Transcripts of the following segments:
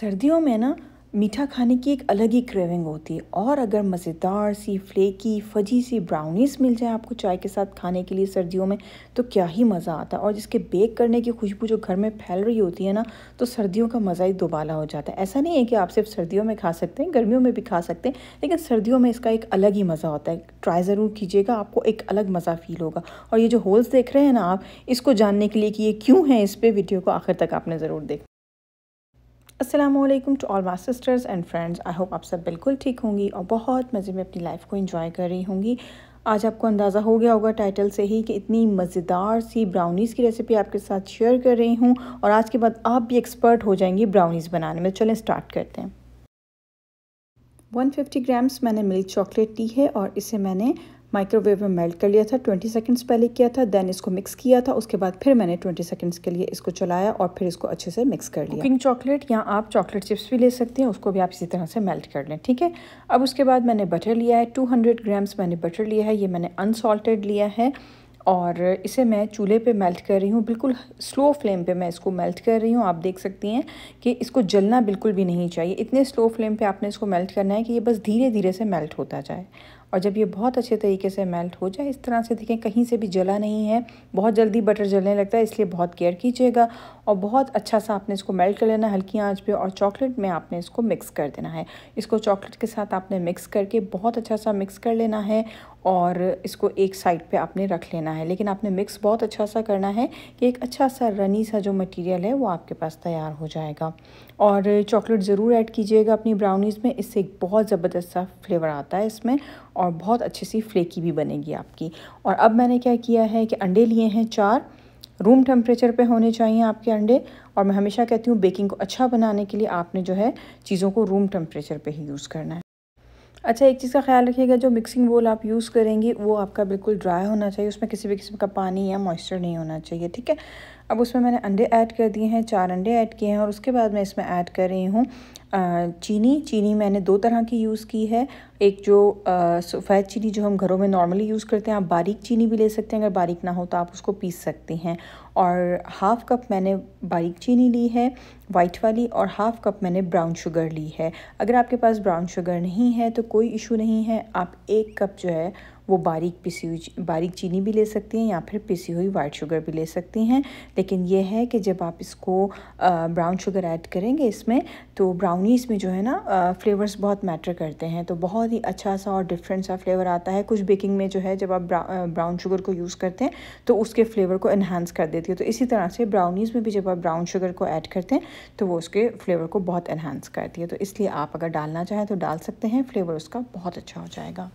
सर्दियों में ना मीठा खाने की एक अलग ही क्रेविंग होती है और अगर मज़ेदार सी फ्लेकी फजी सी ब्राउनीस मिल जाए आपको चाय के साथ खाने के लिए सर्दियों में तो क्या ही मज़ा आता है और जिसके बेक करने की खुशबू जो घर में फैल रही होती है ना तो सर्दियों का मज़ा ही दुबाला हो जाता है ऐसा नहीं है कि आप सिर्फ सर्दियों में खा सकते हैं गर्मियों में भी खा सकते हैं लेकिन सर्दियों में इसका एक अलग ही मज़ा होता है ट्राई ज़रूर कीजिएगा आपको एक अलग मज़ा फील होगा और ये जो होल्स देख रहे हैं ना आप इसको जानने के लिए कि ये क्यों है इस पर वीडियो को आखिर तक आपने ज़रूर देखा असलम to all my sisters and friends I hope आप सब बिल्कुल ठीक होंगी और बहुत मज़े में अपनी लाइफ को इंजॉय कर रही होंगी आज आपको अंदाज़ा हो गया होगा टाइटल से ही कि इतनी मज़ेदार सी ब्राउनीज़ की रेसिपी आपके साथ शेयर कर रही हूँ और आज के बाद आप भी एक्सपर्ट हो जाएंगी ब्राउनीज़ बनाने में चलें स्टार्ट करते हैं 150 ग्राम्स मैंने मिल्क चॉकलेट ली है और इसे मैंने माइक्रोवेव में मेल्ट कर लिया था 20 सेकंड्स पहले किया था देन इसको मिक्स किया था उसके बाद फिर मैंने 20 सेकंड्स के लिए इसको चलाया और फिर इसको अच्छे से मिक्स कर लिया कुकिंग चॉकलेट या आप चॉकलेट चिप्स भी ले सकते हैं उसको भी आप इसी तरह से मेल्ट कर लें ठीक है अब उसके बाद मैंने बटर लिया है टू ग्राम्स मैंने बटर लिया है ये मैंने अनसॉल्टेड लिया है और इसे मैं चूल्हे पे मेल्ट कर रही हूँ बिल्कुल स्लो फ्लेम पे मैं इसको मेल्ट कर रही हूँ आप देख सकती हैं कि इसको जलना बिल्कुल भी नहीं चाहिए इतने स्लो फ्लेम पे आपने इसको मेल्ट करना है कि ये बस धीरे धीरे से मेल्ट होता जाए और जब ये बहुत अच्छे तरीके से मेल्ट हो जाए इस तरह से देखें कहीं से भी जला नहीं है बहुत जल्दी बटर जलने लगता है इसलिए बहुत केयर कीजिएगा और बहुत अच्छा सा आपने इसको मेल्ट कर लेना हल्की आंच पे और चॉकलेट में आपने इसको मिक्स कर देना है इसको चॉकलेट के साथ आपने मिक्स करके बहुत अच्छा सा मिक्स कर लेना है और इसको एक साइड पे आपने रख लेना है लेकिन आपने मिक्स बहुत अच्छा सा करना है कि एक अच्छा सा रनी सा जो मटेरियल है वो आपके पास तैयार हो जाएगा और चॉकलेट ज़रूर ऐड कीजिएगा अपनी ब्राउनीज़ में इससे एक बहुत ज़बरदस्त सा फ्लेवर आता है इसमें और बहुत अच्छी सी फ्लेकी भी बनेगी आपकी और अब मैंने क्या किया है कि अंडे लिए हैं चार रूम टेम्परेचर पे होने चाहिए आपके अंडे और मैं हमेशा कहती हूँ बेकिंग को अच्छा बनाने के लिए आपने जो है चीज़ों को रूम टेम्परेचर पे ही यूज़ करना है अच्छा एक चीज़ का ख्याल रखिएगा जो मिक्सिंग बोल आप यूज़ करेंगी वो आपका बिल्कुल ड्राई होना चाहिए उसमें किसी भी किस्म का पानी या मॉइस्चर नहीं होना चाहिए ठीक है अब उसमें मैंने अंडे ऐड कर दिए हैं चार अंडे ऐड किए हैं और उसके बाद मैं इसमें ऐड कर रही हूँ चीनी चीनी मैंने दो तरह की यूज़ की है एक जो सफ़ेद चीनी जो हम घरों में नॉर्मली यूज़ करते हैं आप बारीक चीनी भी ले सकते हैं अगर बारीक ना हो तो आप उसको पीस सकते हैं और हाफ़ कप मैंने बारीक चीनी ली है वाइट वाली और हाफ़ कप मैंने ब्राउन शुगर ली है अगर आपके पास ब्राउन शुगर नहीं है तो कोई इशू नहीं है आप एक कप जो है वो बारीक पिसी हुई बारीक चीनी भी ले सकती हैं या फिर पिसी हुई वाइट शुगर भी ले सकती हैं लेकिन ये है कि जब आप इसको ब्राउन शुगर ऐड करेंगे इसमें तो ब्राउनीज़ में जो है ना फ्लेवर्स बहुत मैटर करते हैं तो बहुत ही अच्छा सा और डिफरेंट सा फ्लेवर आता है कुछ बेकिंग में जो है जब आप ब्राउन शुगर को यूज़ करते हैं तो उसके फ्लेवर को इन्हांस कर देती है तो इसी तरह से ब्राउनीज़ में भी जब आप ब्राउन शुगर को ऐड करते हैं तो वो उसके फ्लेवर को बहुत इन्हांस करती है तो इसलिए आप अगर डालना चाहें तो डाल सकते हैं फ्लेवर उसका बहुत अच्छा हो जाएगा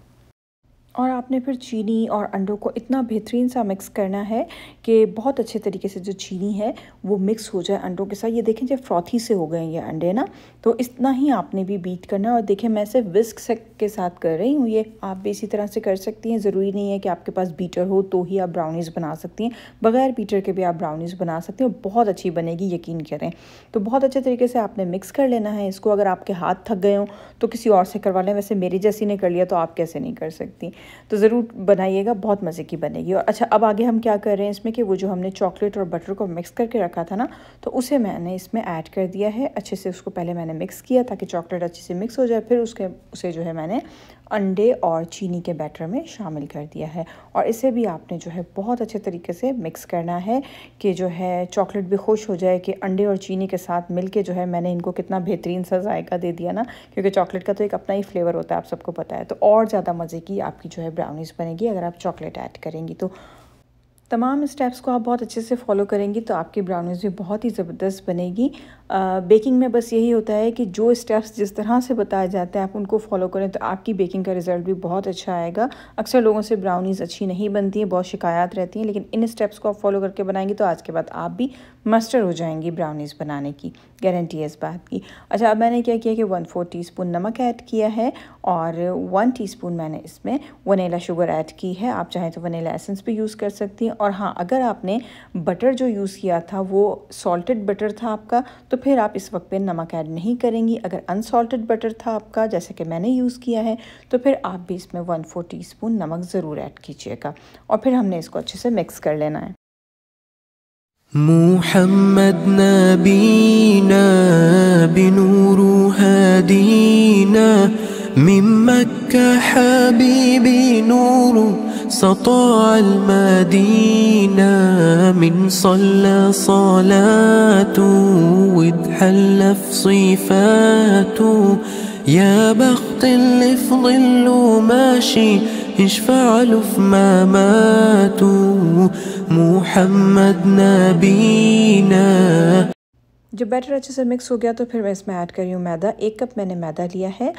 और आपने फिर चीनी और अंडों को इतना बेहतरीन सा मिक्स करना है कि बहुत अच्छे तरीके से जो चीनी है वो मिक्स हो जाए अंडों के साथ ये देखें जब फ्रॉथी से हो गए ये अंडे ना तो इतना ही आपने भी बीट करना है और देखें मैं सिर्फ विस्क के साथ कर रही हूँ ये आप भी इसी तरह से कर सकती हैं ज़रूरी नहीं है कि आपके पास बीटर हो तो ही आप ब्राउनीज़ बना सकती हैं बगैर बीटर के भी आप ब्राउनीज़ बना सकती हैं बहुत अच्छी बनेगी यकीन करें तो बहुत अच्छे तरीके से आपने मिक्स कर लेना है इसको अगर आपके हाथ थक गए हों तो किसी और से करवा लें वैसे मेरी जैसी ने कर लिया तो आप कैसे नहीं कर सकती तो ज़रूर बनाइएगा बहुत मज़े की बनेगी और अच्छा अब आगे हम क्या कर रहे हैं इसमें कि वो जो हमने चॉकलेट और बटर को मिक्स करके रखा था ना तो उसे मैंने इसमें ऐड कर दिया है अच्छे से उसको पहले मैंने मिक्स किया ताकि चॉकलेट अच्छे से मिक्स हो जाए फिर उसके उसे जो है मैंने अंडे और चीनी के बैटर में शामिल कर दिया है और इसे भी आपने जो है बहुत अच्छे तरीके से मिक्स करना है कि जो है चॉकलेट भी खुश हो जाए कि अंडे और चीनी के साथ मिल के जो है मैंने इनको कितना बेहतरीन सा जायका दे दिया ना क्योंकि चॉकलेट का तो एक अपना ही फ्लेवर होता है आप सबको पता है तो और ज़्यादा मज़े की आपकी जो है ब्राउनीज़ बनेगी अगर आप चॉकलेट ऐड करेंगी तो तमाम स्टेप्स को आप बहुत अच्छे से फॉलो करेंगी तो आपकी ब्राउनीज़ भी बहुत ही ज़बरदस्त बनेगी बേക്കിംഗ് મે બસ યહી હોતા હૈ કી જો સ્ટેપ્સ જિસ તરહ સે બતાયા જાતા હે આપ ઉનકો ફોલો કરે તો આપકી બેકિંગ કા રિઝલ્ટ ભી બહોત અચ્છા આયેગા અક્ષર લોગો સે બ્રાઉનીઝ અચ્છી નહીં બનતી હે બહોત શિકાયત રહેતી હે લેકિન ઇન સ્ટેપ્સ કો આપ ફોલો કરકે બનાયેંગે તો આજ કે બાદ આપ ભી માસ્ટર હો જાયેંગે બ્રાઉનીઝ બનાને કી ગેરંટી હે اس baat ki acha ab maine kya kiya ki 1/4 teaspoon नमक ऐड किया है और 1 टीस्पून मैंने इसमें वनीला शुगर ऐड की है आप चाहे तो वनीला एसेंस भी यूज कर सकती हैं और हां अगर आपने बटर जो यूज किया था वो सॉल्टेड बटर था आपका तो फिर आप इस वक्त पे नमक ऐड नहीं करेंगी अगर अनसॉल्टेड बटर था आपका जैसे कि मैंने यूज़ किया है तो फिर आप भी इसमें वन फोर टी नमक ज़रूर ऐड कीजिएगा और फिर हमने इसको अच्छे से मिक्स कर लेना है محمد نبينا بنور هدينا من مكة حبيبي سطع المدينة من صلى صلاته وتحلف صفاته يا بخت اللي في ظله ماشي اشفع له في مماته محمد نبينا سے مکس ہو گیا تو پھر میں اس میں ایڈ کر رہی ہوں میدہ ایک کپ میں نے میدہ لیا ہے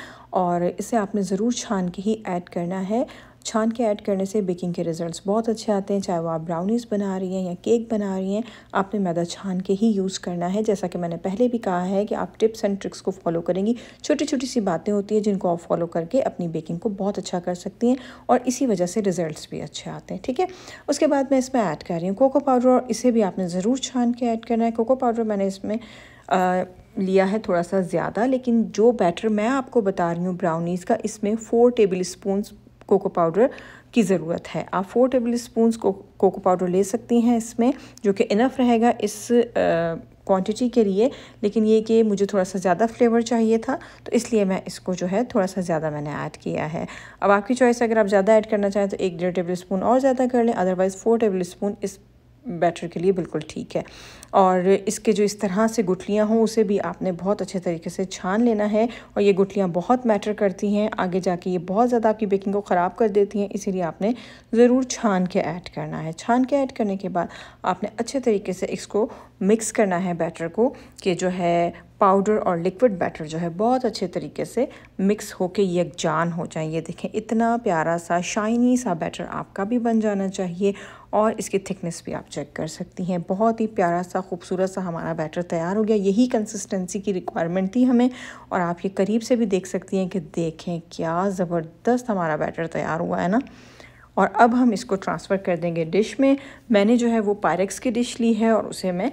اور اسے آپ نے ضرور چھان کے ہی ایڈ کرنا ہے छान के ऐड करने से बेकिंग के रिजल्ट्स बहुत अच्छे आते हैं चाहे वो आप ब्राउनीज़ बना रही हैं या केक बना रही हैं आपने मैदा छान के ही यूज़ करना है जैसा कि मैंने पहले भी कहा है कि आप टिप्स एंड ट्रिक्स को फॉलो करेंगी छोटी छोटी सी बातें होती हैं जिनको आप फॉलो करके अपनी बेकिंग को बहुत अच्छा कर सकती हैं और इसी वजह से रिजल्ट भी अच्छे आते हैं ठीक है उसके बाद मैं इसमें ऐड कर रही हूँ कोको पाउडर और इसे भी आपने ज़रूर छान के ऐड करना है कोको पाउडर मैंने इसमें लिया है थोड़ा सा ज़्यादा लेकिन जो बैटर मैं आपको बता रही हूँ ब्राउनीज़ का इसमें four tablespoon cocoa powder की ज़रूरत है आप फोर टेबल स्पून को, कोको पाउडर ले सकती हैं इसमें जो कि इनफ रहेगा इस क्वांटिटी के लिए लेकिन ये कि मुझे थोड़ा सा ज़्यादा फ्लेवर चाहिए था तो इसलिए मैं इसको जो है थोड़ा सा ज़्यादा मैंने ऐड किया है अब आपकी चॉइस अगर आप ज़्यादा ऐड करना चाहें तो एक डेढ़ टेबल स्पून और ज़्यादा कर लें अदरवाइज़ फ़ोर टेबल स्पून इस बैटर के लिए बिल्कुल ठीक है और इसके जो इस तरह से गुठलियाँ हों उसे भी आपने बहुत अच्छे तरीके से छान लेना है और ये गुठलियाँ बहुत मैटर करती हैं आगे जाके ये बहुत ज़्यादा आपकी बेकिंग को ख़राब कर देती हैं इसीलिए आपने ज़रूर छान के ऐड करना है छान के ऐड करने के बाद आपने अच्छे तरीके से इसको मिक्स करना है बैटर को कि जो है पाउडर और लिक्विड बैटर जो है बहुत अच्छे तरीके से मिक्स होके यकजान हो जाए ये देखें इतना प्यारा सा शाइनी सा बैटर आपका भी बन जाना चाहिए और इसकी थिकनेस भी आप चेक कर सकती हैं बहुत ही प्यारा सा खूबसूरत सा हमारा बैटर तैयार हो गया यही कंसिस्टेंसी की रिक्वायरमेंट थी हमें और आप ये करीब से भी देख सकती हैं कि देखें क्या ज़बरदस्त हमारा बैटर तैयार हुआ है ना और अब हम इसको ट्रांसफ़र कर देंगे डिश में मैंने जो है वो पायरेक्स की डिश ली है और उसे मैं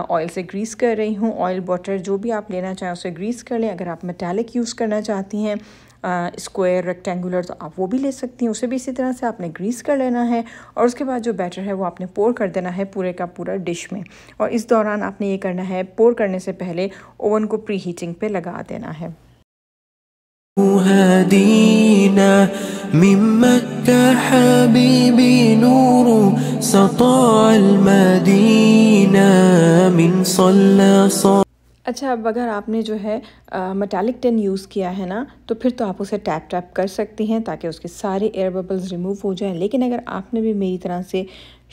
ऑयल से ग्रीस कर रही हूँ ऑयल बटर जो भी आप लेना चाहें उसे ग्रीस कर लें अगर आप मेटालिक यूज़ करना चाहती हैं स्क्वायर रेक्टेंगुलर तो आप वो भी ले सकती हैं उसे भी इसी तरह से आपने ग्रीस कर लेना है और उसके बाद जो बैटर है वो आपने पोर कर देना है पूरे का पूरा डिश में और इस दौरान आपने ये करना है पोर करने से पहले ओवन को प्री हीटिंग पे लगा देना है هدينا من مكة حبيبي نور سطع المدينة من صلى صلى अच्छा अब अगर आपने जो है मेटालिक टेन यूज़ किया है ना तो फिर तो आप उसे टैप टैप कर सकती हैं ताकि उसके सारे एयर बबल्स रिमूव हो जाएं लेकिन अगर आपने भी मेरी तरह से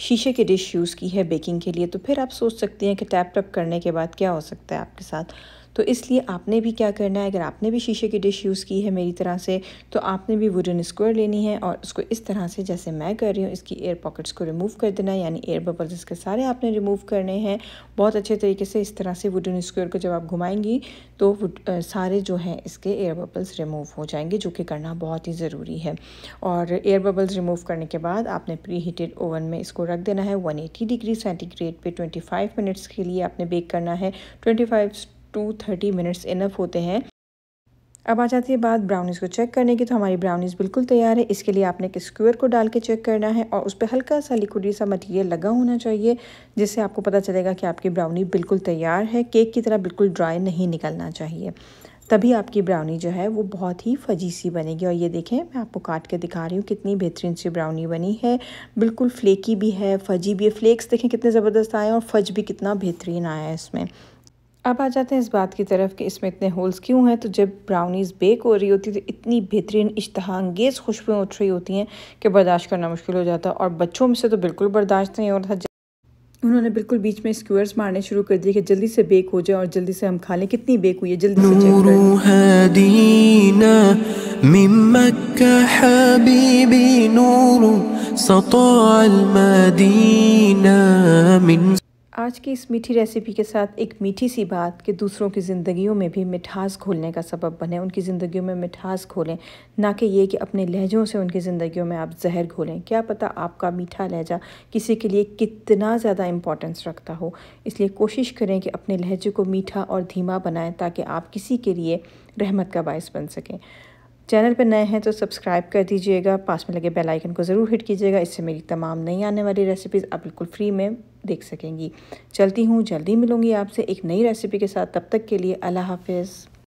शीशे की डिश यूज़ की है बेकिंग के लिए तो फिर आप सोच सकती हैं कि टैप टैप करने के बाद क्या हो सकता है आपके साथ तो इसलिए आपने भी क्या करना है अगर आपने भी शीशे की डिश यूज़ की है मेरी तरह से तो आपने भी वुडन स्क्वायर लेनी है और उसको इस तरह से जैसे मैं कर रही हूँ इसकी एयर पॉकेट्स को रिमूव कर देना है यानी एयर बबल्स इसके सारे आपने रिमूव करने हैं बहुत अच्छे तरीके से इस तरह से वुडन स्क्वायर को जब आप घुमाएंगी तो सारे जो हैं इसके एयर बबल्स रिमूव हो जाएंगे जो कि करना बहुत ही ज़रूरी है और एयर बबल्स रिमूव करने के बाद आपने प्री हीटेड ओवन में इसको रख देना है 180 डिग्री सेंटीग्रेड पे 25 मिनट्स के लिए आपने बेक करना है 25 टू थर्टी मिनट्स इनफ होते हैं अब आ जाती है बात ब्राउनीज़ को चेक करने की तो हमारी ब्राउनीज़ बिल्कुल तैयार है इसके लिए आपने एक स्क्वेयर को डाल के चेक करना है और उस पर हल्का सा लिक्विडी सा मटेरियल लगा होना चाहिए जिससे आपको पता चलेगा कि आपकी ब्राउनी बिल्कुल तैयार है केक की तरह बिल्कुल ड्राई नहीं निकलना चाहिए तभी आपकी ब्राउनी जो है वो बहुत ही फजी सी बनेगी और ये देखें मैं आपको काट के दिखा रही हूँ कितनी बेहतरीन सी ब्राउनी बनी है बिल्कुल फ्लेकी भी है फजी भी है फ्लेक्स देखें कितने ज़बरदस्त आए और फज भी कितना बेहतरीन आया है इसमें अब आ जाते हैं इस बात की तरफ कि इसमें इतने होल्स क्यों हैं तो जब ब्राउनीज़ बेक हो रही होती है तो इतनी बेहतरीन इश्तहांगेज़ खुशबुएँ उठ रही होती हैं कि बर्दाश्त करना मुश्किल हो जाता है और बच्चों में से तो बिल्कुल बर्दाश्त नहीं हो रहा था उन्होंने बिल्कुल बीच में स्क्यूअर्स मारने शुरू कर दिए कि जल्दी से बेक हो जाए और जल्दी से हम खा लें कितनी बेक हुई है जल्दी से आज की इस मीठी रेसिपी के साथ एक मीठी सी बात कि दूसरों की ज़िंदगियों में भी मिठास घोलने का सबब बने उनकी ज़िंदगियों में मिठास खोलें ना कि ये कि अपने लहजों से उनकी ज़िंदगियों में आप जहर घोलें क्या पता आपका मीठा लहजा किसी के लिए कितना ज़्यादा इम्पोर्टेंस रखता हो इसलिए कोशिश करें कि अपने लहजे को मीठा और धीमा बनाएँ ताकि आप किसी के लिए रहमत का बायस बन सकें चैनल पर नए हैं तो सब्सक्राइब कर दीजिएगा पास में लगे बेल आइकन को ज़रूर हिट कीजिएगा इससे मेरी तमाम नई आने वाली रेसिपीज़ आप बिल्कुल फ्री में देख सकेंगी चलती हूँ जल्दी मिलूँगी आपसे एक नई रेसिपी के साथ तब तक के लिए अल्लाह हाफिज़